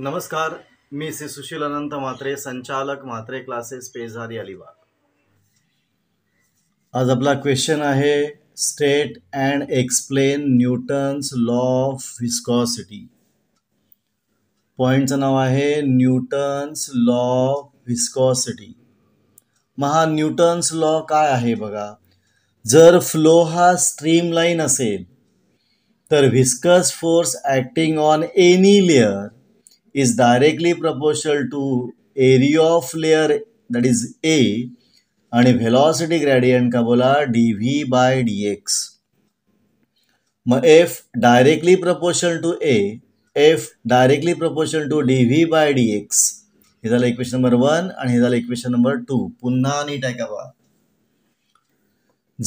नमस्कार मी श्री सुशील अनंत म्हात्रे संचालक म्हात्रे क्लासेस पेझारी अलिबाग आज आपला क्वेश्चन आहे state and explain Newton's law of viscosity पॉइंटचं नाव आहे न्यूटन्स लॉ ऑफ विस्कॉसिटी मग हा न्यूटन्स लॉ काय आहे बघा जर फ्लो हा लाईन असेल तर viscous force acting on any layer is directly proportional to area of layer that is A आणि velocity ग्रेडियंट का बोला D V by D X मग F directly proportional to A F directly proportional to D V by D X हे झालं equation number one आणि हे झालं equation number two पुन्हा नीट आहे का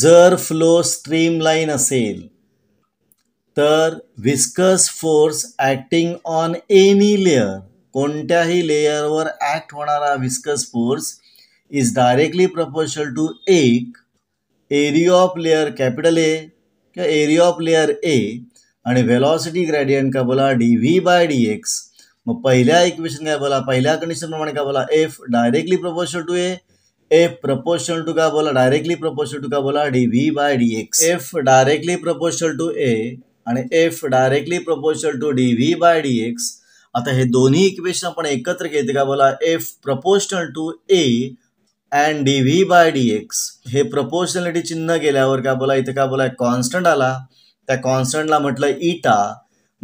जर फ्लो स्ट्रीम लाईन असेल तर viscous force acting on any layer कोणत्याही लेअरवर ॲक्ट होणारा viscous force is directly proportional to एक area of layer capital A किंवा एरिया ऑफ लेअर ए आणि व्हेलॉसिटी ग्रॅडियंट का बोला D V by D X मग पहिल्या इक्वेशन काय बोला पहिल्या कंडिशनप्रमाणे का बोला F directly proportional to A F proportional to का बोला डायरेक्टली प्रपोर्शनल टू का बोला D V by D X F directly proportional to A आणि F directly proportional to D V by D X आता हे दोन्ही इक्वेशन आपण एकत्र घेते का बोला F proportional to A and D V by D X हे प्रपोशनलिटी चिन्ह गेल्यावर का बोला इथे का बोला कॉन्स्टंट आला त्या कॉन्स्टंटला म्हटलं इटा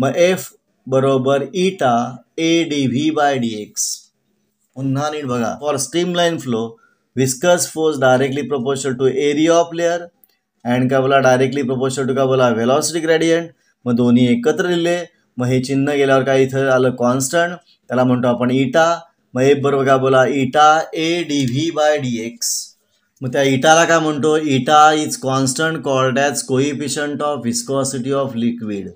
मग एफ बरोबर eta A D V by D X पुन्हा नीट बघा for line flow viscous force directly proportional to area of layer and का बोला डायरेक्टली प्रपोशल टू का बोला व्हेलॉसिटी ग्रॅडियंट मग दोन्ही एकत्र लिहिले मग हे चिन्ह गेल्यावर काय इथं आलं कॉन्स्टंट त्याला म्हणतो आपण इटा मग एक बरोबर का बोला eta A D V by D X मग त्या इटाला का म्हणतो eta is constant called as coefficient of viscosity of liquid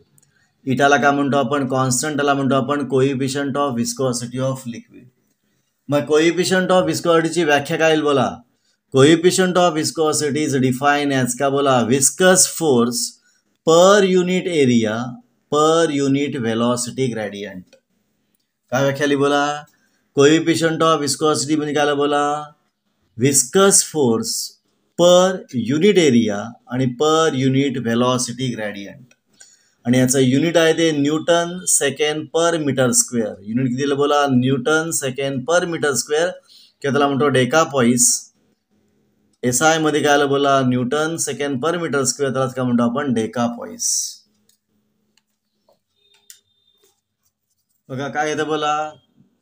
इटाला का म्हणतो आपण कॉन्स्टंट त्याला म्हणतो आपण coefficient of viscosity of liquid मग कोइफिशंट ऑफ विस्कॉसिटीची व्याख्या काय येईल बोला coefficient of viscosity is defined as का बोला viscous force per unit area per unit velocity gradient काय व्याख्याली बोला कोएफिशियंट ऑफ विस्कोसिटी म्हणजे काय बोला viscous force per unit area आणि पर युनिट व्हेलॉसिटी ग्रॅडियंट आणि याचं युनिट आहे ते newton second per metre square unit कितीला बोला newton second per metre square किंवा त्याला म्हणतो डेका पॉईस एस आय मध्ये काय आलं बोला newton second per metre square त्याला काय म्हणतो आपण डेका पॉईस बघा काय येतं बोला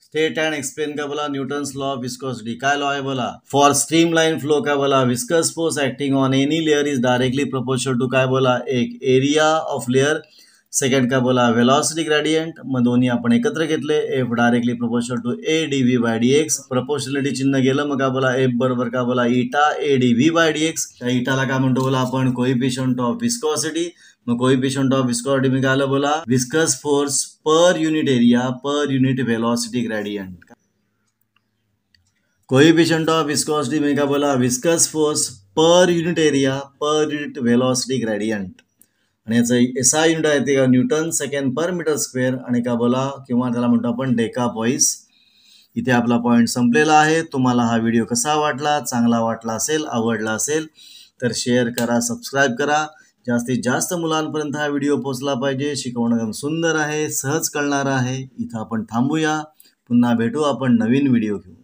स्टेट अँड एक्सप्लेन का बोला न्यूटन्स लॉ ऑफ विस्कॉसिटी काय लॉ आहे बोला फॉर स्ट्रीम लाईन फ्लो काय बोला viscous force acting on any layer is directly proportional to काय बोला एक एरिया ऑफ लेअर सेकंड का बोला वेलॉसिटी ग्रेडियंट मैं दोन्ही आपण एकत्र F directly proportional to A D V by D X proportionality चिन्ह गए मग का बोला एफ बरोबर का बोला eta A D V by D X त्या इटाला काय म्हणतो बोला आपण कोईपिशंट ऑफ विस्कॉसिटी मग कोईपिशंट ऑफ विस्कॉसिटी मी काय बोला viscous force per unit area per unit velocity gradient coefficient of viscosity में काय बोला viscous force per unit area per unit velocity gradient आणि याचं एस आय युनिट आहे ते का newton second per metre square आणि का बोला किंवा त्याला म्हणतो आपण डेका पॉईस इथे आपला पॉईंट संपलेला आहे तुम्हाला हा व्हिडिओ कसा वाटला चांगला वाटला असेल आवडला असेल तर शेअर करा सबस्क्राईब करा जास्तीत जास्त मुलांपर्यंत हा व्हिडिओ पोचला पाहिजे शिकवणं सुंदर आहे सहज कळणार आहे इथं आपण थांबूया पुन्हा भेटू आपण नवीन व्हिडिओ घेऊ